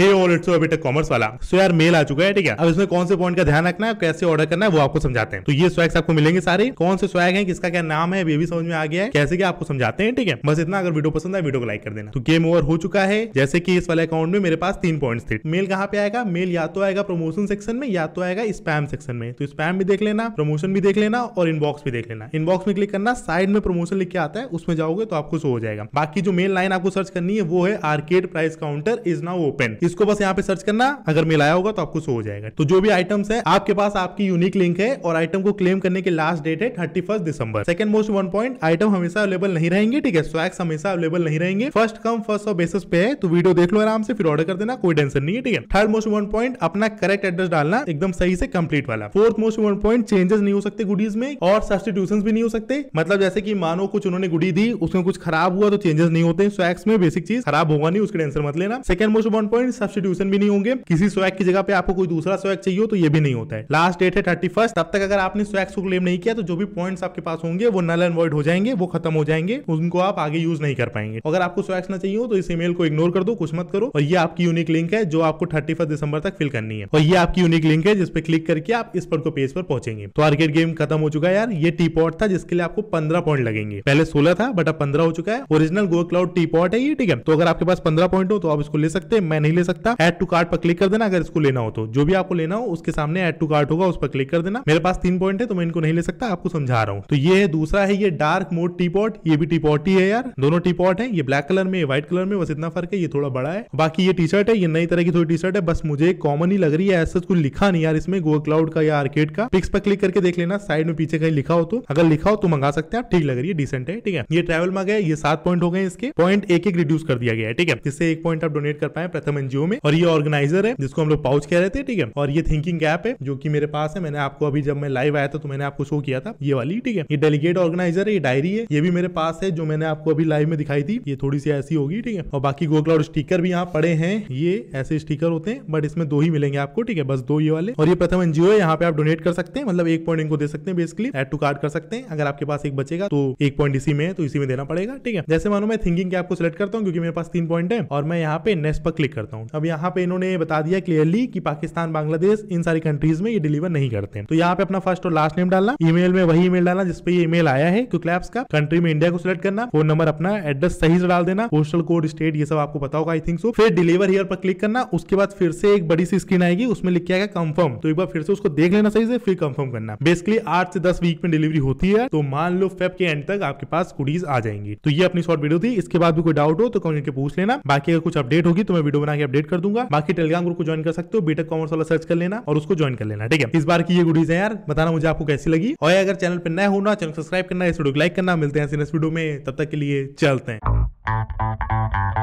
Eu wallet से अभी commerce वाला सो यार मेल आ चुका है ठीक है अब इसमें कौन से पॉइंट का ध्यान रखना है कैसे ऑर्डर करना है वो आपको समझाते हैं तो ये स्वैग्स आपको मिलेंगे सारे कौन से स्वैग है किसका क्या नाम है ये भी समझ में आ गया है कैसे क्या आपको समझाते हैं ठीक है बस इतना अगर वीडियो पसंद है वीडियो को लाइक कर देना तो गेम ओवर हो चुका है जैसे कि इस वाले अकाउंट में मेरे पास तीन पॉइंट्स थे मेल कहाँ पे आएगा मेल या तो आएगा प्रमोशन सेक्शन में या तो आएगा स्पैम सेक्शन में तो स्पैम भी देख लेना प्रमोशन भी देख लेना और इनबॉक्स भी देख लेना इनबॉक्स में क्लिक करना साइड में प्रमोशन लिख के आता है उसमें जाओगे तो आपको शो हो जाएगा बाकी जो मेन लाइन आपको सर्च करनी है वो है arcade prize counter is now open इसको बस बस यहाँ पे सर्च करना अगर मेल आया होगा तो आपको शो हो जाएगा तो जो भी आइटम्स है आपके पास आपकी यूनिक लिंक है और आइटम को क्लेम करने की लास्ट डेट है थर्टी दिसंबर second most one point item हमेशा अवेलेबल नहीं रहेंगे ठीक है स्वैक्स हमेशा अवेलेबल नहीं रहेंगे फर्स्ट कम फर्स्ट और बेसिस पे है तो वीडियो देख लो आराम से फिर ऑर्डर कर देना कोई टेंशन नहीं है ठीक है थर्ड मोस्ट वन पॉइंट अपना करेक्ट एड्रेस डालना एकदम सही से कंप्लीट वाला fourth most one point changes नहीं हो सकते गुडीज में और सब्सटीट्यूशन भी नहीं हो सकते मतलब जैसे कि मानो कुछ उन्होंने गुडी दी उसमें कुछ खराब हुआ तो चेंजेस नहीं होते स्वैक्स में बेसिक चीज खराब होगा नहीं उसके टेंशन मत लेना second most one point substitution भी नहीं होंगे किसी स्वैग की जगह पे आपको कोई दूसरा स्वैग चाहिए हो तो ये भी नहीं होता है लास्ट डेट है थर्टी तब तक अगर आपने स्वैग्स को क्लेम नहीं किया तो जो भी पॉइंट्स आपके पास होंगे वो नल एंड वॉइड हो जाएंगे वो खत्म हो जाएंगे उनको आप आगे यूज नहीं कर पाएंगे अगर आपको स्वैक्स ना चाहिए हो तो इस ईमेल को इग्नोर कर दो कुछ मत करो और ये आपकी यूनिक लिंक है जो आपको थर्टी दिसंबर तक फिल करनी है और ये आपकी यूनिक लिंक है जिसपे क्लिक करके आप इस पर को पेज पर पहुंचेंगे तो आर्केड गेम खत्म हो चुका है यार ये टी पॉट था जिसके लिए आपको पंद्रह पॉइंट लगेंगे पहले सोलह था बट अब पंद्रह हो चुका है original go cloud tea pot है ये ठीक है तो अगर आपके पास पंद्रह पॉइंट हो तो आप इसको ले सकते हैं मैं नहीं ले सकता सकता एड टू कार्ड पर क्लिक कर देना अगर इसको लेना हो तो जो भी आपको लेना हो उसके सामने एड टू कार्ड होगा उस पर क्लिक कर देना मेरे पास तीन पॉइंट है तो मैं इनको नहीं ले सकता आपको समझा रहा हूँ तो ये है दूसरा है ये डार्क मोड टीपॉट ये भी टीपॉट ही है यार दोनों टीपॉट है ये ब्लैक कलर में व्हाइट कलर में बस इतना फर्क है ये थोड़ा बड़ा है बाकी ये टी शर्ट है ये नई तरह की थोड़ी टी शर्ट है बस मुझे कॉमन ही लग रही है ऐसा कुछ लिखा नहीं यार इसमें गो क्लाउड का या आर्केड का पिक्स पर क्लिक करके देख लेना साइड में पीछे कहीं लिखा हो तो अगर लिखा हो तो मंगा सकते हैं आप ठीक लग रही है डिसेंट है ठीक है ये ट्रैवल मांगा है ये सात पॉइंट हो गए इसके पॉइंट एक एक रिड्यूस कर दिया गया है ठीक है जिससे एक पॉइंट आप डोनेट कर पाए प्रथम एनजीओ में में और ये ऑर्गेनाइजर है जिसको हम लोग पाउच कह रहे थे ठीक है और ये थिंकिंग कैप है जो कि मेरे पास है मैंने आपको अभी जब मैं लाइव आया था तो मैंने आपको शो किया था ये वाली ठीक है ये डेलीगेट ऑर्गेनाइजर है ये डायरी है ये भी मेरे पास है जो मैंने आपको अभी लाइव में दिखाई थी ये थोड़ी सी ऐसी होगी ठीक है और बाकी गोगल और स्टीकर भी यहाँ पड़े हैं ये ऐसे स्टिकर होते हैं बट इसमें दो ही मिलेंगे आपको ठीक है बस दो ये वाले और ये प्रथम एनजीओ है यहाँ पे आप डोनेट कर सकते हैं मतलब एक पॉइंट इनको दे सकते हैं बेसिकली एड टू कार्ड कर सकते हैं अगर आपके पास एक बचेगा तो एक पॉइंट इसी में है तो इसी में देना पड़ेगा ठीक है जैसे मानो मैं थिंकिंग के को सिलेक्ट करता हूँ क्योंकि मेरे पास तीन पॉइंट है और मैं यहाँ पे नेक्स्ट पर क्लिक करता हूँ अब यहाँ पे इन्होंने बता दिया क्लियरली कि पाकिस्तान बांग्लादेश इन सारी कंट्रीज में ये डिलीवर नहीं करते तो यहाँ पे अपना फर्स्ट और लास्ट नेम डालना ईमेल में वही ईमेल डालना जिसपे ये ईमेल आया है लैब्स का कंट्री में इंडिया को सिलेक्ट करना फोन नंबर अपना एड्रेस सही से डाल देना पोस्टल कोड स्टेट ये सब आपको पता आई थिंक सो फिर डिलीवर हियर पर क्लिक करना उसके बाद फिर से एक बड़ी सी स्क्रीन आएगी उसमें लिख किया आएगा कंफर्म तो एक बार फिर से उसको देख लेना सही से फिर कंफर्म करना बेसिकली आठ से दस वीक में डिलीवरी होती है तो मान लो फेब के एंड तक आपके पास कुडीज आ जाएंगी तो ये अपनी शॉर्ट वीडियो थी इसके बाद भी कोई डाउट हो तो कमेंट के पूछ लेना बाकी अगर कुछ अपडेट होगी तो मैं वीडियो बना के अपडेट कर कर दूंगा बाकी टेलीग्राम ग्रुप को ज्वाइन कर सकते हो बीटेक कॉमर्स वाला सर्च कर लेना और उसको ज्वाइन कर लेना ठीक है इस बार की ये गुडीज है यार बताना मुझे आपको कैसी लगी और अगर चैनल पर नया होना चैनल सब्सक्राइब करना इस वीडियो को लाइक करना मिलते हैं इस वीडियो में तब तक के लिए चलते हैं